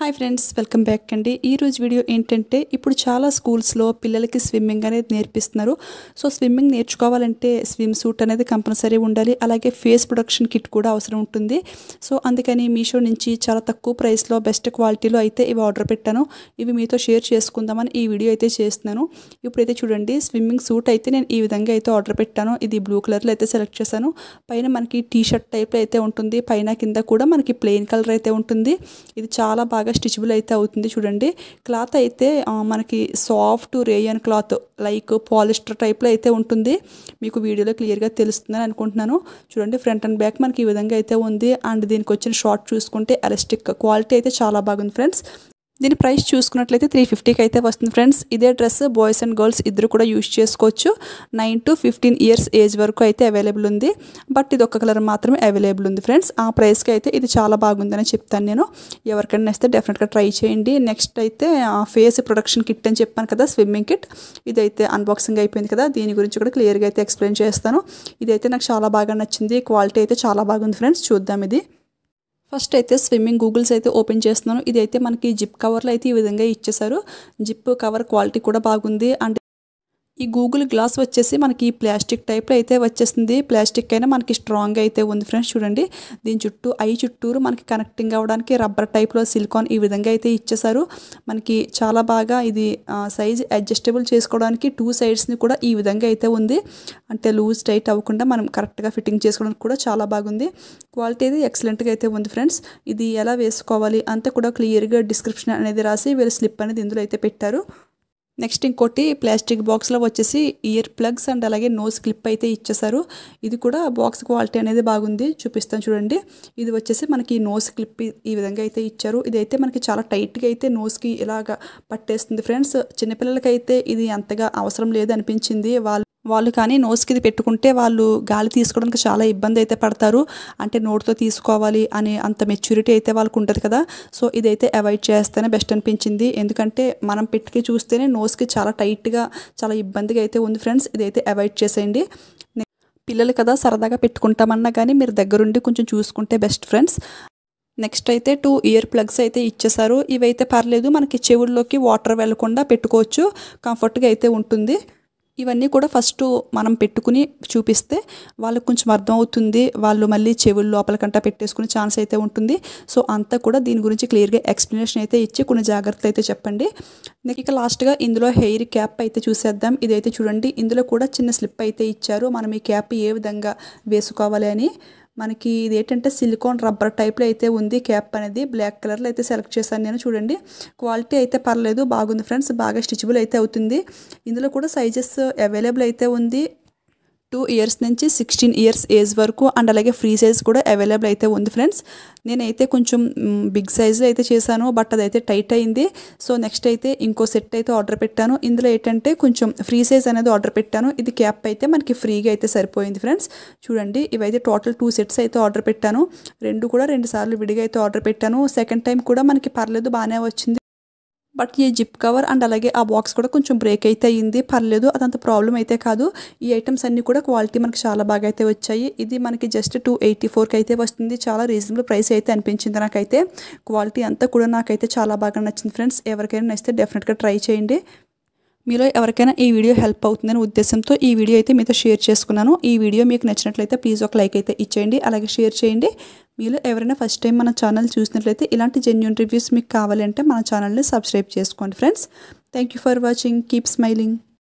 hi friends welcome back అండి ఈరోజు video ఏంటంటే ఇప్పుడు చాలా స్కూల్స్లో పిల్లలకి స్విమ్మింగ్ అనేది నేర్పిస్తున్నారు సో స్విమ్మింగ్ నేర్చుకోవాలంటే స్విమ్ సూట్ అనేది కంపల్సరీ ఉండాలి అలాగే ఫేస్ ప్రొడక్షన్ కిట్ కూడా అవసరం ఉంటుంది సో అందుకని మీషో నుంచి చాలా తక్కువ ప్రైస్లో బెస్ట్ క్వాలిటీలో అయితే ఇవి ఆర్డర్ పెట్టాను ఇవి మీతో షేర్ చేసుకుందామని ఈ వీడియో అయితే చేస్తున్నాను ఇప్పుడైతే చూడండి స్విమ్మింగ్ సూట్ అయితే నేను ఈ విధంగా అయితే ఆర్డర్ పెట్టాను ఇది బ్లూ కలర్లో అయితే సెలెక్ట్ చేశాను పైన మనకి టీషర్ట్ టైప్లో అయితే ఉంటుంది పైన కింద కూడా మనకి ప్లెయిన్ కలర్ అయితే ఉంటుంది ఇది చాలా బాగా బాగా స్టిచ్బుల్ అయితే అవుతుంది చూడండి క్లాత్ అయితే మనకి soft rayon cloth like polyester టైప్లో అయితే ఉంటుంది మీకు వీడియోలో క్లియర్గా తెలుస్తుందని అనుకుంటున్నాను చూడండి ఫ్రంట్ అండ్ బ్యాక్ మనకి ఈ విధంగా అయితే ఉంది అండ్ దీనికి వచ్చిన షార్ట్ చూసుకుంటే ఎలస్టిక్ క్వాలిటీ అయితే చాలా బాగుంది ఫ్రెండ్స్ దీని ప్రైస్ చూసుకున్నట్లయితే త్రీ ఫిఫ్టీకి అయితే వస్తుంది ఫ్రెండ్స్ ఇదే డ్రెస్ బాయ్స్ అండ్ గర్ల్స్ ఇద్దరు కూడా యూజ్ చేసుకోవచ్చు nine to fifteen years age వరకు అయితే అవైలబుల్ ఉంది బట్ ఇది ఒక్క కలర్ మాత్రమే అవైలబుల్ ఉంది ఫ్రెండ్స్ ఆ ప్రైస్కి అయితే ఇది చాలా బాగుందని చెప్తాను నేను ఎవరికైనా వస్తే డెఫినెట్గా ట్రై చేయండి నెక్స్ట్ అయితే ఫేస్ ప్రొడక్షన్ కిట్ అని చెప్పాను కదా స్విమ్మింగ్ కిట్ ఇదైతే అన్బాక్సింగ్ అయిపోయింది కదా దీని గురించి కూడా క్లియర్గా అయితే ఎక్స్ప్లెయిన్ చేస్తాను ఇదైతే నాకు చాలా బాగా నచ్చింది క్వాలిటీ అయితే చాలా బాగుంది ఫ్రెండ్స్ చూద్దాం ఇది ఫస్ట్ అయితే స్విమ్మింగ్ గూగుల్స్ అయితే ఓపెన్ చేస్తున్నాను ఇదైతే మనకి జిప్ కవర్లు అయితే ఈ విధంగా ఇచ్చేసారు జిప్ కవర్ క్వాలిటీ కూడా బాగుంది అండ్ ఈ గూగుల్ గ్లాస్ వచ్చేసి మనకి ప్లాస్టిక్ టైప్లో అయితే వచ్చేస్తుంది ప్లాస్టిక్ అయినా మనకి స్ట్రాంగ్ అయితే ఉంది ఫ్రెండ్స్ చూడండి దీని చుట్టూ ఐ చుట్టూరు మనకి కనెక్టింగ్ అవ్వడానికి రబ్బర్ టైప్లో సిలికాన్ ఈ విధంగా అయితే ఇచ్చేసారు మనకి చాలా బాగా ఇది సైజ్ అడ్జస్టబుల్ చేసుకోవడానికి టూ సైడ్స్ని కూడా ఈ విధంగా అయితే ఉంది అంటే లూజ్ టైట్ అవ్వకుండా మనం కరెక్ట్గా ఫిట్టింగ్ చేసుకోవడానికి కూడా చాలా బాగుంది క్వాలిటీ అయితే ఎక్సలెంట్గా అయితే ఉంది ఫ్రెండ్స్ ఇది ఎలా వేసుకోవాలి అంతా కూడా క్లియర్గా డిస్క్రిప్షన్ అనేది రాసి వీళ్ళు స్లిప్ అనేది ఇందులో అయితే పెట్టారు నెక్స్ట్ ఇంకోటి ప్లాస్టిక్ బాక్స్లో వచ్చేసి ఇయర్ ప్లగ్స్ అండ్ అలాగే నోస్ క్లిప్ అయితే ఇచ్చేసారు ఇది కూడా బాక్స్ క్వాలిటీ అనేది బాగుంది చూపిస్తాను చూడండి ఇది వచ్చేసి మనకి నోస్ క్లిప్ ఈ విధంగా అయితే ఇచ్చారు ఇదైతే మనకి చాలా టైట్గా అయితే నోస్కి ఇలాగ పట్టేస్తుంది ఫ్రెండ్స్ చిన్నపిల్లలకైతే ఇది అంతగా అవసరం లేదు అనిపించింది వాళ్ళు వాళ్ళు కానీ నోస్కి పెట్టుకుంటే వాళ్ళు గాలి తీసుకోవడానికి చాలా ఇబ్బంది అయితే పడతారు అంటే నోటితో తీసుకోవాలి అనే అంత మెచ్యూరిటీ అయితే వాళ్ళకు ఉంటుంది కదా సో ఇదైతే అవాయిడ్ చేస్తేనే బెస్ట్ అనిపించింది ఎందుకంటే మనం పెట్టుకి చూస్తేనే నోస్కి చాలా టైట్గా చాలా ఇబ్బందిగా అయితే ఉంది ఫ్రెండ్స్ ఇదైతే అవాయిడ్ చేసేయండి పిల్లలు కదా సరదాగా పెట్టుకుంటామన్నా కానీ మీరు దగ్గరుండి కొంచెం చూసుకుంటే బెస్ట్ ఫ్రెండ్స్ నెక్స్ట్ అయితే టూ ఇయర్ ప్లగ్స్ అయితే ఇచ్చేసారు ఇవైతే పర్లేదు మనకి చెవుల్లోకి వాటర్ వెళ్లకుండా పెట్టుకోవచ్చు కంఫర్ట్గా అయితే ఉంటుంది ఇవన్నీ కూడా ఫస్ట్ మనం పెట్టుకుని చూపిస్తే వాళ్ళకి కొంచెం అర్థం అవుతుంది వాళ్ళు మళ్ళీ చెవులు లోపలకంట పెట్టేసుకునే ఛాన్స్ అయితే ఉంటుంది సో అంతా కూడా దీని గురించి క్లియర్గా ఎక్స్ప్లెనేషన్ అయితే ఇచ్చి కొన్ని జాగ్రత్తలు అయితే చెప్పండి నెక్స్ట్ ఇక లాస్ట్గా ఇందులో హెయిర్ క్యాప్ అయితే చూసేద్దాం ఇదైతే చూడండి ఇందులో కూడా చిన్న స్లిప్ అయితే ఇచ్చారు మనం ఈ క్యాప్ ఏ విధంగా వేసుకోవాలి అని మనకి ఇది ఏంటంటే సిలికాన్ రబ్బర్ టైప్లో అయితే ఉంది క్యాప్ అనేది బ్లాక్ కలర్లో అయితే సెలెక్ట్ చేశాను నేను చూడండి క్వాలిటీ అయితే పర్లేదు బాగుంది ఫ్రెండ్స్ బాగా స్టిచబుల్ అయితే అవుతుంది ఇందులో కూడా సైజెస్ అవైలబుల్ అయితే ఉంది టూ ఇయర్స్ నుంచి సిక్స్టీన్ ఇయర్స్ ఏజ్ వరకు అండ్ అలాగే ఫ్రీ సైజ్ కూడా అవైలబుల్ అయితే ఉంది ఫ్రెండ్స్ నేనైతే కొంచెం బిగ్ సైజ్లో అయితే చేశాను బట్ అదైతే టైట్ అయింది సో నెక్స్ట్ అయితే ఇంకో సెట్ అయితే ఆర్డర్ పెట్టాను ఇందులో ఏంటంటే కొంచెం ఫ్రీ సైజ్ అనేది ఆర్డర్ పెట్టాను ఇది క్యాప్ అయితే మనకి ఫ్రీగా అయితే సరిపోయింది ఫ్రెండ్స్ చూడండి ఇవైతే టోటల్ టూ సెట్స్ అయితే ఆర్డర్ పెట్టాను రెండు కూడా రెండు సార్లు విడిగా అయితే ఆర్డర్ పెట్టాను సెకండ్ టైం కూడా మనకి పర్లేదు బాగానే వచ్చింది బట్ ఈ జిప్ కవర్ అండ్ అలాగే ఆ బాక్స్ కూడా కొంచెం బ్రేక్ అయితే అయింది పర్లేదు అదంత ప్రాబ్లం అయితే కాదు ఈ ఐటమ్స్ అన్నీ కూడా క్వాలిటీ మనకి చాలా బాగా అయితే వచ్చాయి ఇది మనకి జస్ట్ టూ ఎయిటీ ఫోర్కి అయితే వస్తుంది చాలా రీజనబుల్ ప్రైస్ అయితే అనిపించింది నాకైతే క్వాలిటీ అంతా కూడా నాకైతే చాలా బాగా నచ్చింది ఫ్రెండ్స్ ఎవరికైనా నచ్చితే డెఫినెట్గా ట్రై చేయండి మీలో ఎవరికైనా ఈ వీడియో హెల్ప్ అవుతుందనే ఉద్దేశంతో ఈ వీడియో అయితే మీతో షేర్ చేసుకున్నాను ఈ వీడియో మీకు నచ్చినట్లయితే ప్లీజ్ ఒక లైక్ అయితే ఇచ్చేయండి అలాగే షేర్ చేయండి మీలో ఎవరైనా ఫస్ట్ టైం మన ఛానల్ చూసినట్లయితే ఇలాంటి జెన్యున్ రివ్యూస్ మీకు కావాలంటే మన ఛానల్ని సబ్స్క్రైబ్ చేసుకోండి friends thank you for watching keep smiling